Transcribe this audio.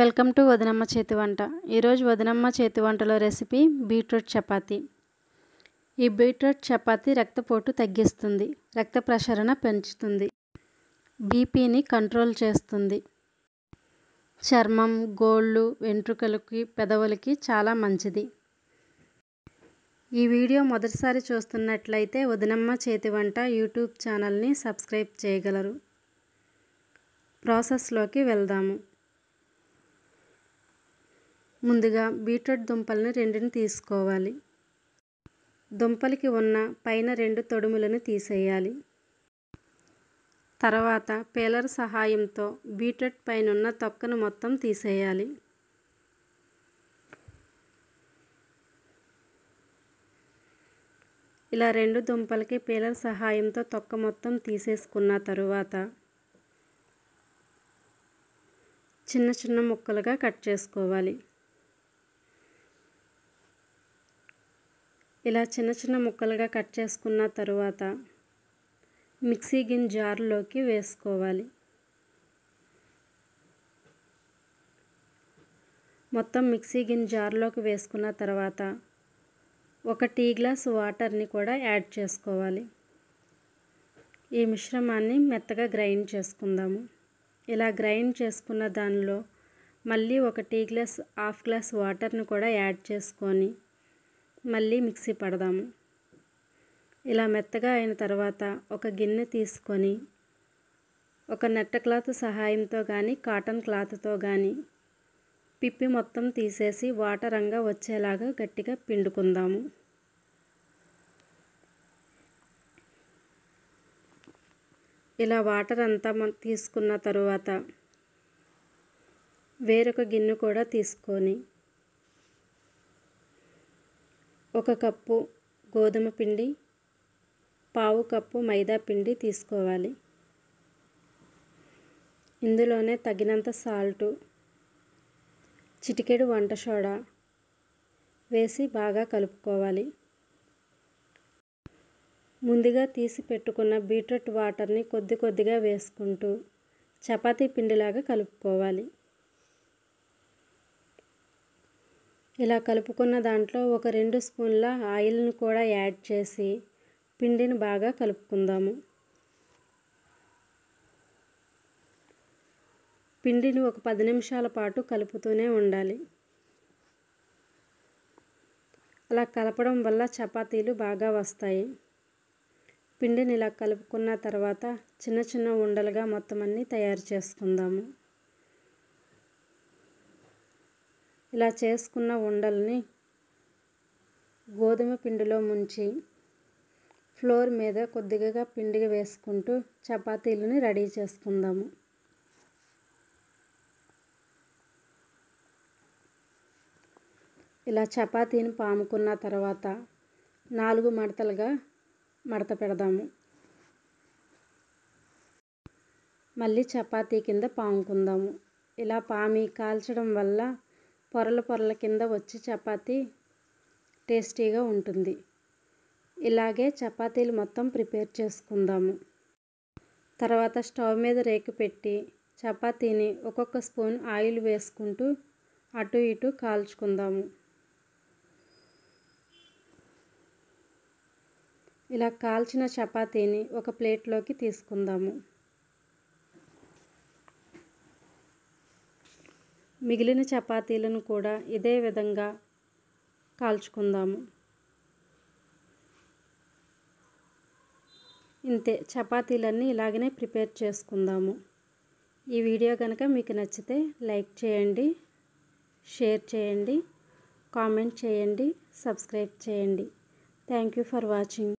welcome to వదినమ్మ చేతి వంట ఈరోజు వదినమ్మ చేతి వంటలో రెసిపీ బీట్రూట్ చపాతీ ఈ బీట్రూట్ చపాతీ రక్తపోటు తగ్గిస్తుంది రక్త ప్రసరణ పెంచుతుంది బీపీని కంట్రోల్ చేస్తుంది చర్మం గోళ్ళు వెంట్రుకలకి పెదవులకి చాలా మంచిది ఈ వీడియో మొదటిసారి చూస్తున్నట్లయితే వదినమ్మ చేతి వంట యూట్యూబ్ ఛానల్ని సబ్స్క్రైబ్ చేయగలరు ప్రాసెస్లోకి వెళ్దాము ముందుగా బీట్రూట్ దుంపలను రెండుని తీసుకోవాలి దుంపలకి ఉన్న పైన రెండు తొడుములను తీసేయాలి తర్వాత పేలర్ సహాయంతో బీట్రూట్ పైన ఉన్న తొక్కను మొత్తం తీసేయాలి ఇలా రెండు దుంపలకి పీలర్ సహాయంతో తొక్క మొత్తం తీసేసుకున్న తరువాత చిన్న చిన్న ముక్కలుగా కట్ చేసుకోవాలి ఇలా చిన్న చిన్న ముక్కలుగా కట్ చేసుకున్న తరువాత మిక్సీ గిన్ జార్లోకి వేసుకోవాలి మొత్తం మిక్సీ గిన్ జార్లోకి వేసుకున్న తర్వాత ఒక టీ గ్లాస్ వాటర్ని కూడా యాడ్ చేసుకోవాలి ఈ మిశ్రమాన్ని మెత్తగా గ్రైండ్ చేసుకుందాము ఇలా గ్రైండ్ చేసుకున్న దానిలో మళ్ళీ ఒక టీ గ్లాస్ హాఫ్ గ్లాస్ వాటర్ని కూడా యాడ్ చేసుకొని మళ్ళీ మిక్సీ పడదాము ఇలా మెత్తగా అయిన తర్వాత ఒక గిన్నె తీసుకొని ఒక నెట్ట క్లాత్ సహాయంతో కానీ కాటన్ క్లాత్తో కానీ పిప్పి మొత్తం తీసేసి వాటరంగా వచ్చేలాగా గట్టిగా పిండుకుందాము ఇలా వాటర్ అంతా తీసుకున్న తరువాత వేరొక గిన్నె కూడా తీసుకొని ఒక కప్పు గోధుమ పిండి పావు కప్పు మైదా పిండి తీసుకోవాలి ఇందులోనే తగినంత సాల్టు చిటికెడు వంట సోడా వేసి బాగా కలుపుకోవాలి ముందుగా తీసి పెట్టుకున్న బీట్రూట్ వాటర్ని కొద్ది కొద్దిగా వేసుకుంటూ చపాతీ పిండిలాగా కలుపుకోవాలి ఇలా కలుపుకున్న దాంట్లో ఒక రెండు స్పూన్ల ఆయిల్ను కూడా యాడ్ చేసి పిండిని బాగా కలుపుకుందాము పిండిని ఒక పది నిమిషాల పాటు కలుపుతూనే ఉండాలి అలా కలపడం వల్ల చపాతీలు బాగా వస్తాయి పిండిని ఇలా కలుపుకున్న తర్వాత చిన్న చిన్న ఉండలుగా మొత్తం అన్నీ తయారు చేసుకుందాము ఇలా చేసుకున్న ఉండల్ని గోధుమ పిండిలో ముంచి ఫ్లోర్ మీద కొద్దిగా పిండిగా వేసుకుంటూ చపాతీలని రెడీ చేసుకుందాము ఇలా చపాతీని పాముకున్న తర్వాత నాలుగు మడతలుగా మడత పెడదాము మళ్ళీ చపాతీ కింద పాముకుందాము ఇలా పామి కాల్చడం వల్ల పొరల పొరల కింద వచ్చి చపాతి టేస్టీగా ఉంటుంది ఇలాగే చపాతీలు మొత్తం ప్రిపేర్ చేసుకుందాము తర్వాత స్టవ్ మీద రేకు పెట్టి చపాతీని ఒక్కొక్క స్పూన్ ఆయిల్ వేసుకుంటూ అటు ఇటు కాల్చుకుందాము ఇలా కాల్చిన చపాతీని ఒక ప్లేట్లోకి తీసుకుందాము మిగిలిన చపాతీలను కూడా ఇదే విధంగా కాల్చుకుందాము ఇంతే చపాతీలన్నీ ఇలాగనే ప్రిపేర్ చేసుకుందాము ఈ వీడియో కనుక మీకు నచ్చితే లైక్ చేయండి షేర్ చేయండి కామెంట్ చేయండి సబ్స్క్రైబ్ చేయండి థ్యాంక్ యూ ఫర్ వాచింగ్